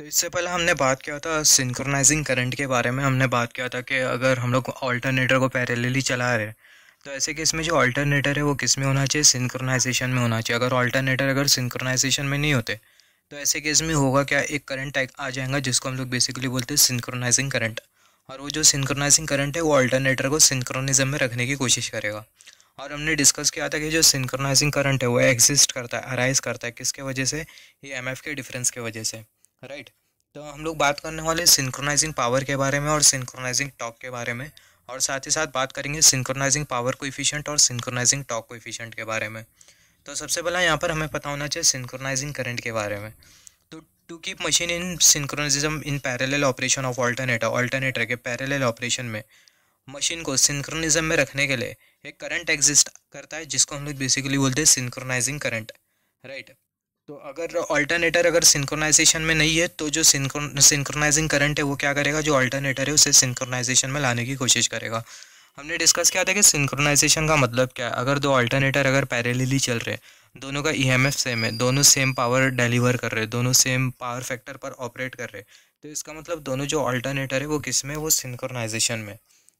तो इससे पहले हमने बात किया था सिंक्रोनाइजिंग करंट के बारे में हमने बात किया था कि अगर हम लोग ऑल्टरनेटर को पैरेलली चला रहे तो ऐसे केस में जो ऑल्टरनेटर है वो किस में होना चाहिए सिंक्रोनाइजेशन में होना चाहिए अगर ऑल्टरनेटर अगर सिंक्रोनाइजेशन में नहीं होते तो ऐसे केस में होगा क्या एक करंट आ जाएगा जिसको हम लोग बेसिकली बोलते हैं सिंक्रोनाइजिंग करंट और वो जो सिंक्रोनाइजिंग करंट है वो ऑल्टरनेटर को सिंक्रोनिज्म में रखने की कोशिश करेगा और हमने डिस्कस किया था कि जो सिंक्रोनाइजिंग करंट है वो एग्जिस्ट करता है अराइज करता है किसके वजह से ये एम के डिफरेंस के वजह से राइट तो हम लोग बात करने वाले सिंक्रोनाइजिंग पावर के बारे में और सिंक्रोनाइजिंग टॉक के बारे में और साथ ही साथ बात करेंगे सिंक्रोनाइजिंग पावर को इफिशियंट और सिंक्रोनाइजिंग टॉक को इफिशियंट के बारे में तो सबसे पहला यहाँ पर हमें पता होना चाहिए सिंक्रोनाइजिंग करंट के बारे में तो to keep machine in synchronism in parallel operation of alternator alternator के पैरेलल ऑपरेशन में मशीन को सिंक्रोनिज्म में रखने के लिए एक करंट एग्जिस्ट करता है जिसको हम लोग बेसिकली बोलते हैं सिंक्रोनाइजिंग करंट राइट तो अगर अल्टरनेटर अगर सिंक्रोनाइजेशन में नहीं है तो जो सिंक्रोनाइजिंग करंट है वो क्या करेगा जो अल्टरनेटर है उसे सिंक्रोनाइजेशन में लाने की कोशिश करेगा हमने डिस्कस किया था कि सिंक्रोनाइजेशन का मतलब क्या है अगर दो अल्टरनेटर अगर पैरेलली चल रहे हैं दोनों का ईएमएफ सेम है दोनों सेम पावर डिलीवर कर रहे हैं दोनों सेम पावर फैक्टर पर ऑपरेट कर रहे हैं तो इसका मतलब दोनों जो अल्टरनेटर है वो किस में वो सिंक्रोनाइजेशन में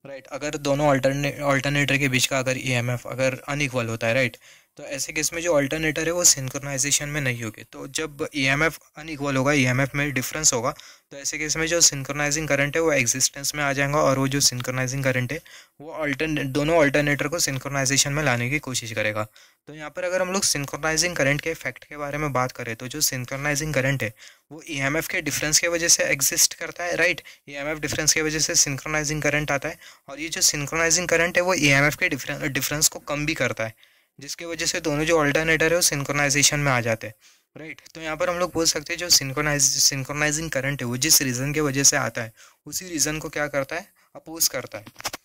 राइट अगर दोनों अल्टरनेटर के बीच का अगर ई एम एफ अगर अनइक्वल होता है राइट तो ऐसे केस में जो अल्टरनेटर है वो सिंक्रोनाइजेशन में नहीं होगी तो जब ई एम एफ अनइक्वल होगा ई एम एफ में डिफरेंस होगा तो ऐसे केस में जो सिंक्रोनाइजिंग करंट है वो एग्जिस्टेंस में आ जाएगा और वो जो सिंक्रोनाइजिंग करंट है वो अल्टरने दोनों अल्टरनेटर को सिंक्रोनाइजेशन में लाने की कोशिश करेगा तो यहाँ पर अगर हम लोग सिंक्रोनाइजिंग करंट के इफेक्ट के बारे में बात करें तो जो सिंक्रोनाइजिंग करंट है वो ई एम एफ के डिफरेंस के वजह से एग्जिस्ट करता है right E M F difference के वजह से सिंक्रोनाइजिंग करंट आता है और ये जो सिंक्रोनाइजिंग करंट है वो ई एम एफ के डिफरेंस को कम भी करता है जिसके वजह से दोनों जो अल्टरनेटर है वो सिंक्रोनाइजेशन में आ जाते हैं राइट तो यहाँ पर हम लोग बोल सकते हैं जो सिंक्रोनाइज सिंक्रोनाइजिंग करंट है वो जिस रीज़न के वजह से आता है उसी रीज़न को क्या करता है अपोज करता है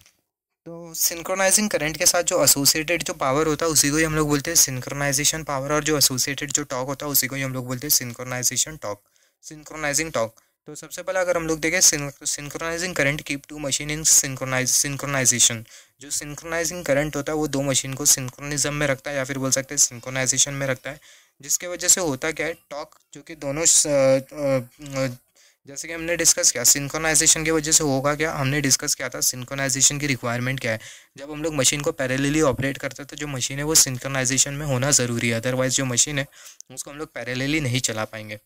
तो सिंक्रोनाइजिंग करंट के साथ जो एसोसिएटेड जो पावर होता है उसी को ही हम लोग बोलते हैं सिंक्रोनाइजेशन पावर और जो एसोसिएटेड जो टॉक होता है उसी को ही हम लोग बोलते हैं सिंक्रोनाइजेशन टॉक सिंक्रोनाइजिंग टॉक तो सबसे पहले अगर हम लोग देखें synchronizing current keep to machine in synchronize synchronization जो सिंक्रोनाइजिंग करंट होता है वो दो मशीन को सिंक्रोनिज्म में रखता है या फिर बोल सकते हैं सिंक्रोनाइजेशन में रखता है जिसके वजह से होता क्या है टॉक जो कि दोनों जैसे कि हमने डिस्कस किया सिंक्रोनाइजेशन की वजह से होगा क्या हमने डिस्कस किया था सिंक्रोनाइजेशन की रिक्वायरमेंट क्या है जब हम लोग मशीन को पैरेलली ऑपरेट करते हैं तो जो मशीन है वो सिंक्रोनाइजेशन में होना ज़रूरी है अदरवाइज़ जो मशीन है उसको हम लोग पैरेलली नहीं चला पाएंगे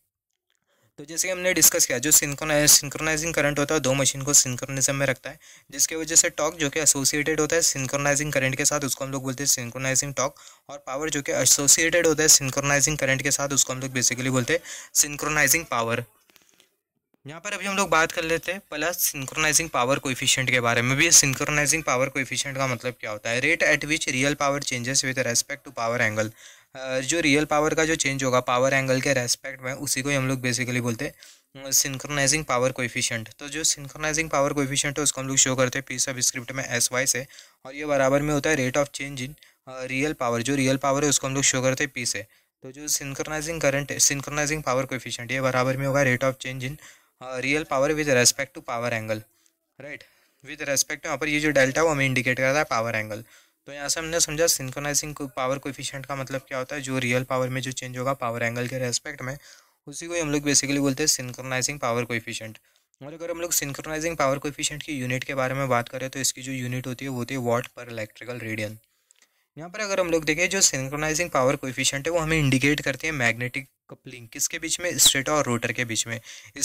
तो जैसे कि हमने डिस्कस किया जो सिंक्रोनाइज सिंक्रोनाइजिंग करंट होता है दो मशीन को सिंक्रोनिज्म में रखता है जिसके वजह से टॉक जो कि एसोसिएटेड होता है सिंक्रोनाइजिंग करंट के साथ उसको हम लोग बोलते हैं सिंक्रोनाइजिंग टॉक और पावर जो कि एसोसिएटेड होता है सिंक्रोनाइजिंग करंट के साथ उसको हम लोग बेसिकली बोलते हैं सिंक्रोनाइजिंग पावर यहाँ पर अभी हम लोग बात कर लेते हैं प्लस सिंक्रोनाइजिंग पावर को के बारे में भी सिंक्रोनाइजिंग पावर को का मतलब क्या होता है rate at which real power changes with respect to power angle जो रियल पावर का जो चेंज होगा पावर एंगल के रेस्पेक्ट में उसी को हम लोग बेसिकली बोलते हैं सिंक्रोनाइजिंग पावर कोएफिशिएंट तो जो सिंक्रोनाइजिंग पावर कोएफिशिएंट है उसको हम लोग शो करते हैं पी सब स्क्रिप्ट में एस वाई से और ये बराबर में होता है rate of change in real power जो रियल पावर है उसको हम लोग शो करते हैं पी से तो जो synchronizing current synchronizing power efficient ये बराबर में होगा rate of change in real power with respect to power angle right with respect यहाँ पर ये जो डेल्टा वो हमें इंडिकेट करता है पावर एंगल तो यहाँ से हमने समझा सिंक्रोनाइजिंग पावर को इफिशेंट का मतलब क्या होता है जो रियल पावर में जो चेंज होगा पावर एंगल के रेस्पेक्ट में उसी को हम लोग बेसिकली बोलते हैं सिंक्रोनाइजिंग पावर को कोफिशियंट और अगर हम लोग सिंक्रोनाइजिंग पावर कोफिशियंट की यूनिट के बारे में बात करें तो इसकी जो यूनिट होती है वो होती है वॉट पर इलेक्ट्रिकल रेडियन यहाँ पर अगर हम लोग देखें जो सिंक्रोनाइजिंग पावर को इफिशियंट है वो हमें इंडिकेट करती है मैग्नेटिक कपलिंग किसके बीच में स्टेटर और रोटर के बीच में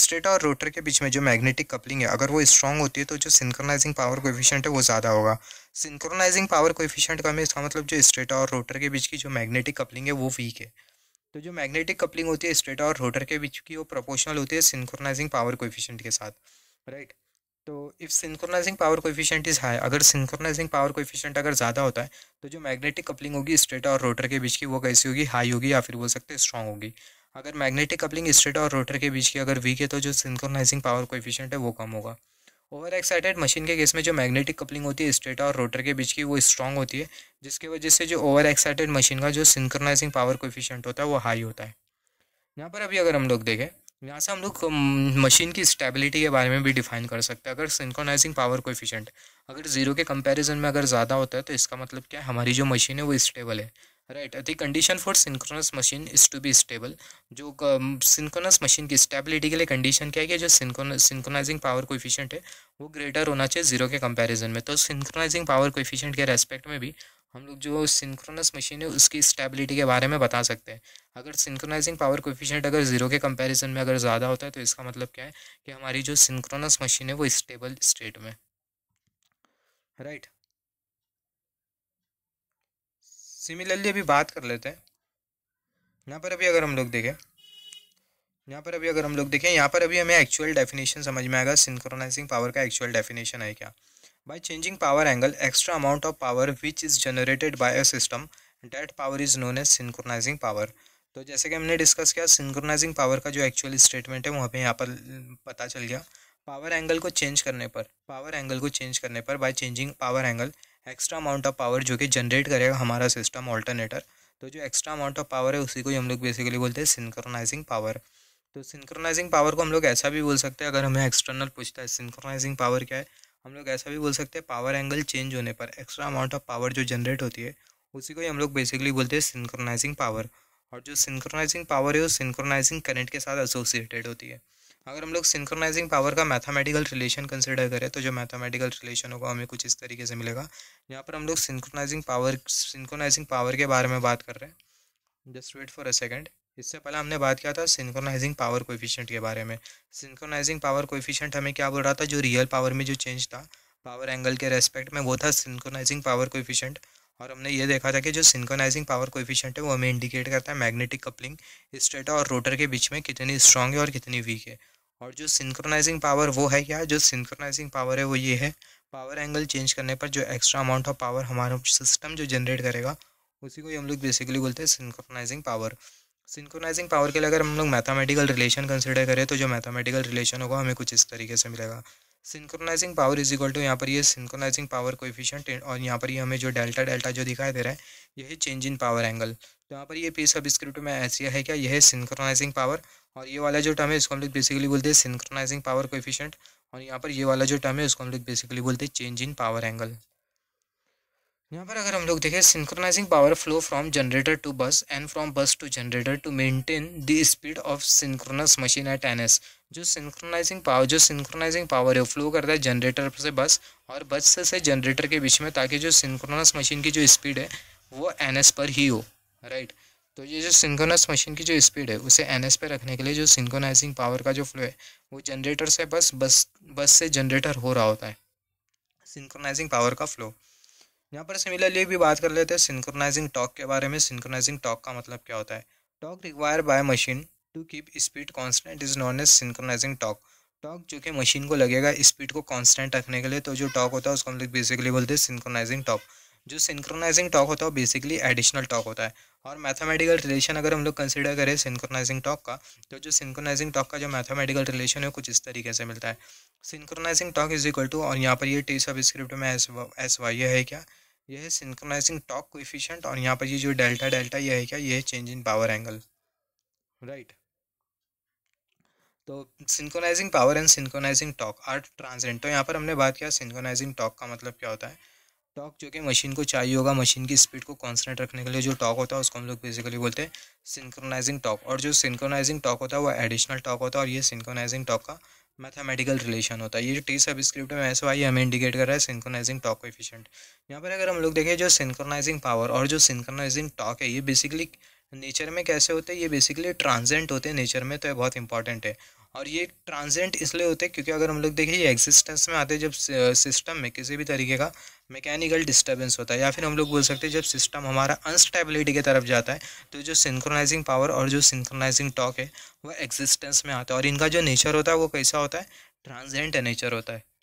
स्टेटर और रोटर के बीच में जो मैग्नेटिक कपलिंग है अगर वो स्ट्रांग होती है तो जो सिंक्रोनाइजिंग पावर एफिशियंट है वो ज़्यादा होगा सिंक्रोनाइजिंग पावर को कम है इसका मतलब जो स्टेटर और रोटर के बीच की जो मैग्नेटिक कपलिंग है वो वीक है तो जो मैग्नेटिक कपलिंग होती है स्टेटर और रोटर के बीच की वो प्रोपोर्शनल होती है सिंक्रोनाइजिंग पावर को के साथ राइट right? तो if synchronizing power coefficient is high अगर सिंक्रोनाइजिंग पावर कोफिशिएंट अगर ज़्यादा होता है तो जो मैग्नेटिक कपलिंग होगी स्टेटर और रोटर के बीच की वो कैसी होगी हाई होगी या फिर बोल सकते हैं स्ट्रॉन्ग होगी अगर मैग्नेटिक कपलिंग स्टेटर और रोटर के बीच की अगर वीक है तो जो सिंक्रोनाइजिंग पावर कोफिशिएंट है वो कम होगा ओवर एक्साइटेड मशीन के केस में जो मैग्नेटिक कपलिंग होती है स्टेटर और रोटर के बीच की वो स्ट्रॉग होती है जिसकी वजह से जो ओवर एक्साइटेड मशीन का जो सिंक्रोनाइजिंग पावर कोफिशिएंट होता है वो हाई होता है यहाँ पर अभी अगर हम लोग देखें यहाँ से हम लोग मशीन um, की स्टेबिलिटी के बारे में भी डिफाइन कर सकते हैं अगर सिंक्रोनाइजिंग पावर को कोएफिशिएंट अगर ज़ीरो के कंपैरिजन में अगर ज़्यादा होता है तो इसका मतलब क्या है हमारी जो मशीन है वो स्टेबल है right the condition for synchronous machine is to be stable जो सिंक्रोनस um, मशीन की स्टेबिलिटी के लिए कंडीशन क्या है कि जो सिंक्रोनाइजिंग पावर इफिशेंट है वो ग्रेटर होना चाहिए जीरो के कंपैरिजन में तो सिंक्रोनाइजिंग पावर इफिशेंट के रेस्पेक्ट में भी हम लोग जो सिंक्रोनस मशीन है उसकी स्टेबिलिटी के बारे में बता सकते हैं अगर सिंक्रोनाइजिंग पावर कोफिशेंट अगर जीरो के कंपैरिजन में अगर ज़्यादा होता है तो इसका मतलब क्या है कि हमारी जो सिंक्रोनस मशीन है वो स्टेबल स्टेट में राइट सिमिलरली अभी बात कर लेते हैं यहाँ पर अभी अगर हम लोग देखें यहाँ पर अभी अगर हम लोग देखें यहाँ पर अभी हमें एक्चुअल डेफिनेशन समझ में आएगा सिंक्रोनाइजिंग पावर का एक्चुअल डेफिनेशन है क्या By changing power angle, extra amount of power which is generated by a system, that power is known as synchronizing power. तो जैसे कि हमने डिस्कस किया सिंक्रोनाइजिंग पावर का जो एक्चुअल स्टेटमेंट है वहाँ पे यहाँ पर पता चल गया पावर एंगल को चेंज करने पर पावर एंगल को चेंज करने पर by changing power angle extra amount of power जो कि जनरेट करेगा हमारा सिस्टम ऑल्टरनेटर तो जो एक्स्ट्रा अमाउंट ऑफ पावर है उसी को ही हम लोग बेसिकली बोलते हैं सिंक्रोनाइजिंग पावर तो सिंक्रोनाइजिंग पावर को हम लोग ऐसा भी बोल सकते हैं अगर हमें एक्सटर्नल पूछता है सिंक्रोनाइजिंग पावर क्या है हम लोग ऐसा भी बोल सकते हैं पावर एंगल चेंज होने पर एक्स्ट्रा अमाउंट ऑफ पावर जो जनरेट होती है उसी को ही हम लोग बेसिकली बोलते हैं सिंक्रोनाइजिंग पावर और जो सिंक्रोनाइजिंग पावर है वो सिंक्रोनाइजिंग करंट के साथ एसोसिएटेड होती है अगर हम लोग सिंक्रोनाइजिंग पावर का मैथमेटिकल रिलेशन कंसिडर करें तो जो मैथमेटिकल रिलेशन होगा हमें कुछ इस तरीके से मिलेगा यहाँ पर हम लोग सिंक्रोनाइजिंग पावर सिंक्रोनाइजिंग पावर के बारे में बात कर रहे हैं just wait for a second इससे पहले हमने बात किया था सिंक्रोनाइजिंग पावर कोफिशियंट के बारे में सिंक्रोनाइजिंग पावर कोफिशियंट हमें क्या बोल रहा था जो रियल पावर में जो चेंज था पावर एंगल के रेस्पेक्ट में वो था सिंक्रोनाइजिंग पावर कोफिशियंट और हमने ये देखा था कि जो सिंक्रोनाइजिंग पावर कोफिशियंट है वो हमें इंडिकेट करता है मैग्नेटिक कपलिंग स्टेटा और रोटर के बीच में कितनी स्ट्रांग है और कितनी वीक है और जो सिंक्रोनाइजिंग पावर वो है क्या जो सिंक्रोनाइजिंग पावर है वो ये है पावर एंगल चेंज करने पर जो एक्स्ट्रा अमाउंट ऑफ पावर हमारा सिस्टम जो जनरेट करेगा उसी को ही हम लोग बेसिकली बोलते हैं सिंक्रोनाइजिंग पावर सिंक्रोनाइजिंग पावर के लिए अगर हम लोग मैथमेटिकल रिलेशन कंसिडर करें तो जो मैथमेटिकल रिलेशन होगा हमें कुछ इस तरीके से मिलेगा synchronising power is equal to यहाँ पर ये सिंक्रोनाइजिंग पावर कोएफिशिएंट और यहाँ पर ये हमें जो डेल्टा डेल्टा जो दिखाई दे रहा है यही चेंज इन पावर एंगल तो यहाँ पर ये पी सब स्क्रिप्ट में ऐसी है क्या यह सिंक्रोनाइजिंग पावर और ये वाला जो टर्म है इसको हम लोग बेसिकली बोलते हैं सिंक्रोनाइजिंग पावर इफिशियंट और यहाँ पर ये वाला जो टर्म है उसको हम लोग बेसिकली बोलते हैं चेंज इन पावर एंगल यहाँ पर अगर हम लोग देखें synchronising power flow from generator to bus and from bus to generator to maintain the speed of synchronous machine at N S जो सिंक्रोनाइजिंग पावर जो सिंक्रोनाइजिंग पावर है वो फ्लो करता है जनरेटर से बस और बस से, से जनरेटर के बीच में ताकि जो सिंक्रोनस मशीन की जो स्पीड है वो एन एस पर ही हो राइट तो ये जो सिंक्रोनस मशीन की जो स्पीड है उसे एन एस पे रखने के लिए जो सिंक्रोनाइजिंग पावर का जो फ्लो है वो जनरेटर से बस बस बस से जनरेटर हो रहा होता है सिंक्रोनाइजिंग पावर का फ्लो यहाँ पर सिमिलरली भी बात कर लेते हैं सिंक्रोनाइजिंग टॉक के बारे में सिंक्रोनाइजिंग टॉक का मतलब क्या होता है torque require by machine to keep speed constant is known as synchronising torque torque जो कि मशीन को लगेगा स्पीड को कॉन्स्टेंट रखने के लिए तो जो टॉक होता है उसको हम लोग बेसिकली बोलते हैं सिंक्रोनाइजिंग टॉक जो सिंक्रोनाइजिंग टॉक होता है वो बेसिकली एडिशनल टॉक होता है और मैथमेटिकल रिलेशन अगर हम लोग कंसिडर करें सिंक्रोनाइजिंग टॉक का तो जो सिंक्रोनाइजिंग टॉक का जो मैथमेटिकल रिलेशन है कुछ इस तरीके से मिलता है synchronising torque is equal to और यहाँ पर ये टी सब स्क्रिप्ट में एस एस वाई है क्या यह है सिंक्रोनाइजिंग टॉक को इफिशियंट और यहाँ पर ये जो डेल्टा डेल्टा यह है क्या यह है change in power angle right तो synchronising power and synchronising torque are transient तो यहाँ पर हमने बात किया सिंक्रोनाइजिंग टॉक का मतलब क्या होता है टॉक जो कि मशीन को चाहिए होगा मशीन की स्पीड को कॉन्सेंट रखने के लिए जो टॉक होता है उसको हम लोग बेसिकली बोलते हैं सिंक्रोनाइजिंग टॉक और जो सिंक्रोनाइजिंग टॉक होता है वो एडिशनल टॉक होता है और ये सिंक्रोनाइजिंग टॉक का मैथमेटिकल रिलेशन होता है ये जो टी सब स्क्रिप्ट में एस वाई हमें इंडिकेट कर रहा है सिंक्रोनाइजिंग टॉक इफिशेंट यहाँ पर अगर हम लोग देखें जो सिंक्रोनाइजिंग पावर और जो सिंक्रोनाइजिंग टॉक है ये बेसिकली नेचर में कैसे होते हैं ये बेसिकली ट्रांजेंट होते हैं नेचर में तो ये बहुत इंपॉर्टेंट है और ये ट्रांजेंट इसलिए होते हैं क्योंकि अगर हम लोग देखें ये एग्जिस्टेंस में आते हैं जब सिस्टम में किसी भी तरीके का मैकेनिकल डिस्टर्बेंस होता है या फिर हम लोग बोल सकते हैं जब सिस्टम हमारा अनस्टेबिलिटी की तरफ जाता है तो जो सिंक्रोनाइजिंग पावर और जो सिंक्रोनाइजिंग टॉक है वो एग्जिस्टेंस में आता है और इनका जो नेचर होता है वो कैसा होता है ट्रांजेंट नेचर होता है